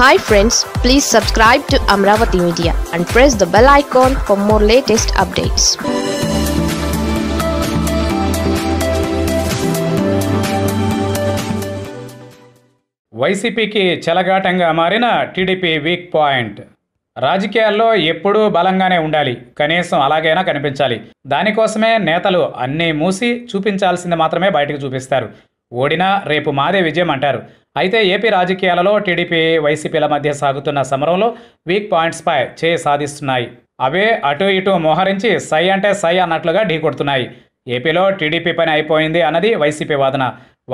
hi friends please subscribe to Amaravati media and press the bell icon for more latest updates వైసీపీకి చెలగాటంగా మారిన TDP weak point రాజకీయాల్లో ఎప్పుడూ బలంగానే ఉండాలి కనీసం అలాగైనా కనిపించాలి దానికోసమే నేతలు అన్నీ మూసి చూపించాల్సింది మాత్రమే బయటకు చూపిస్తారు ఓడినా రేపు మాదే విజయం అంటారు అయితే ఏపీ రాజకీయాలలో టీడీపీ వైసీపీల మధ్య సాగుతున్న సమరంలో వీక్ పాయింట్స్పై చే సాధిస్తున్నాయి అవే అటు ఇటు మోహరించి సై అంటే సై అన్నట్లుగా ఢీకొడుతున్నాయి ఏపీలో టీడీపీ పని అయిపోయింది అన్నది వైసీపీ వాదన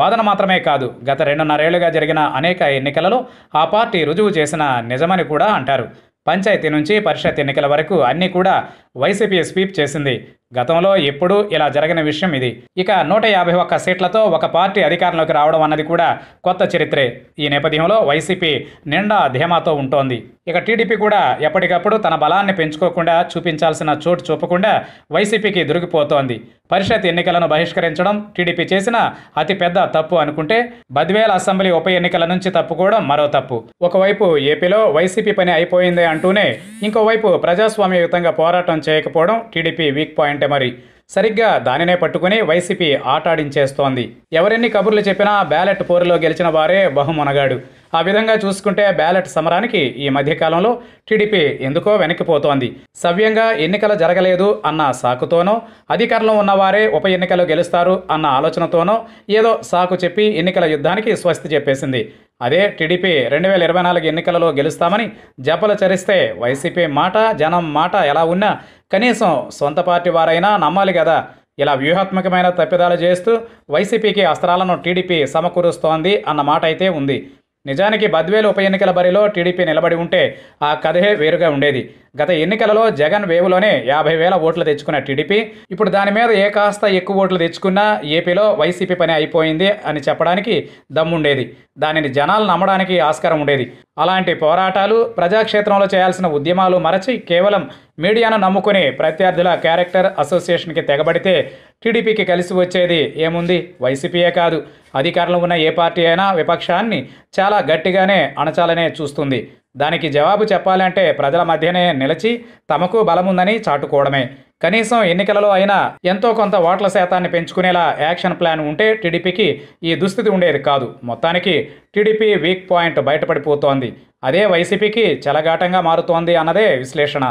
వాదన మాత్రమే కాదు గత రెండున్నరేళ్లుగా జరిగిన అనేక ఎన్నికలలో ఆ పార్టీ రుజువు చేసిన నిజమని కూడా అంటారు పంచాయతీ నుంచి పరిషత్ ఎన్నికల వరకు అన్నీ కూడా వైసీపీ స్వీప్ చేసింది గతంలో ఎప్పుడూ ఇలా జరిగిన విషయం ఇది ఇక నూట యాభై ఒక్క సీట్లతో ఒక పార్టీ అధికారంలోకి రావడం అన్నది కూడా కొత్త చరిత్రే ఈ నేపథ్యంలో వైసీపీ నిండా ధీమాతో ఉంటోంది ఇక టీడీపీ కూడా ఎప్పటికప్పుడు తన బలాన్ని పెంచుకోకుండా చూపించాల్సిన చోటు చూపకుండా వైసీపీకి దొరికిపోతోంది పరిషత్ ఎన్నికలను బహిష్కరించడం టీడీపీ చేసిన అతిపెద్ద తప్పు అనుకుంటే బద్వేల అసెంబ్లీ ఉప ఎన్నికల నుంచి తప్పుకోవడం మరో తప్పు ఒకవైపు ఏపీలో వైసీపీ పని అయిపోయింది అంటూనే ఇంకోవైపు ప్రజాస్వామ్యయుతంగా పోరాటం చేయకపోవడం టీడీపీ వీక్ పాయింట్ అంటే మరి సరిగ్గా దానినే పట్టుకుని వైసీపీ ఆటాడించేస్తోంది ఎవరెన్ని కబుర్లు చెప్పినా బ్యాలెట్ పోరులో గెలిచిన వారే బహుమునగాడు ఆ విధంగా చూసుకుంటే బ్యాలెట్ సమరానికి ఈ మధ్యకాలంలో టీడీపీ ఎందుకో వెనక్కిపోతోంది సవ్యంగా ఎన్నికలు జరగలేదు అన్న సాకుతోనో అధికారంలో ఉన్నవారే ఉప ఎన్నికలు గెలుస్తారు అన్న ఆలోచనతోనో ఏదో సాకు చెప్పి ఎన్నికల యుద్ధానికి స్వస్తి చెప్పేసింది అదే టీడీపీ రెండు వేల ఇరవై నాలుగు ఎన్నికలలో గెలుస్తామని జపలు చరిస్తే వైసీపీ మాట జనం మాట ఎలా ఉన్నా కనీసం సొంత పార్టీ వారైనా నమ్మాలి కదా ఇలా వ్యూహాత్మకమైన తప్పిదాలు చేస్తూ వైసీపీకి అస్త్రాలను టీడీపీ సమకూరుస్తోంది అన్న మాట అయితే ఉంది నిజానికి బద్వేలు ఉప ఎన్నికల బరిలో టీడీపీ నిలబడి ఉంటే ఆ కథే వేరుగా ఉండేది గత ఎన్నికలలో జగన్ వేవులోనే యాభై వేల ఓట్లు తెచ్చుకున్న టీడీపీ ఇప్పుడు దాని మీద ఏ కాస్త ఎక్కువ ఓట్లు తెచ్చుకున్నా ఏపీలో వైసీపీ పని అయిపోయింది అని చెప్పడానికి దమ్ముండేది దానిని జనాలు నమ్మడానికి ఆస్కారం ఉండేది అలాంటి పోరాటాలు ప్రజాక్షేత్రంలో చేయాల్సిన ఉద్యమాలు మరచి కేవలం మీడియాను నమ్ముకుని ప్రత్యర్థుల క్యారెక్టర్ అసోసియేషన్కి తెగబడితే టీడీపీకి కలిసి వచ్చేది ఏముంది వైసీపీయే కాదు అధికారంలో ఉన్న ఏ పార్టీ అయినా విపక్షాన్ని చాలా గట్టిగానే అణచాలనే చూస్తుంది దానికి జవాబు చెప్పాలంటే ప్రజల మధ్యనే నిలిచి తమకు బలముందని చాటుకోవడమే కనీసం ఎన్నికలలో అయినా ఎంతో కొంత ఓట్ల శాతాన్ని పెంచుకునేలా యాక్షన్ ప్లాన్ ఉంటే టీడీపీకి ఈ దుస్థితి ఉండేది కాదు మొత్తానికి టీడీపీ వీక్ పాయింట్ బయటపడిపోతోంది అదే వైసీపీకి చెలగాటంగా మారుతోంది అన్నదే విశ్లేషణ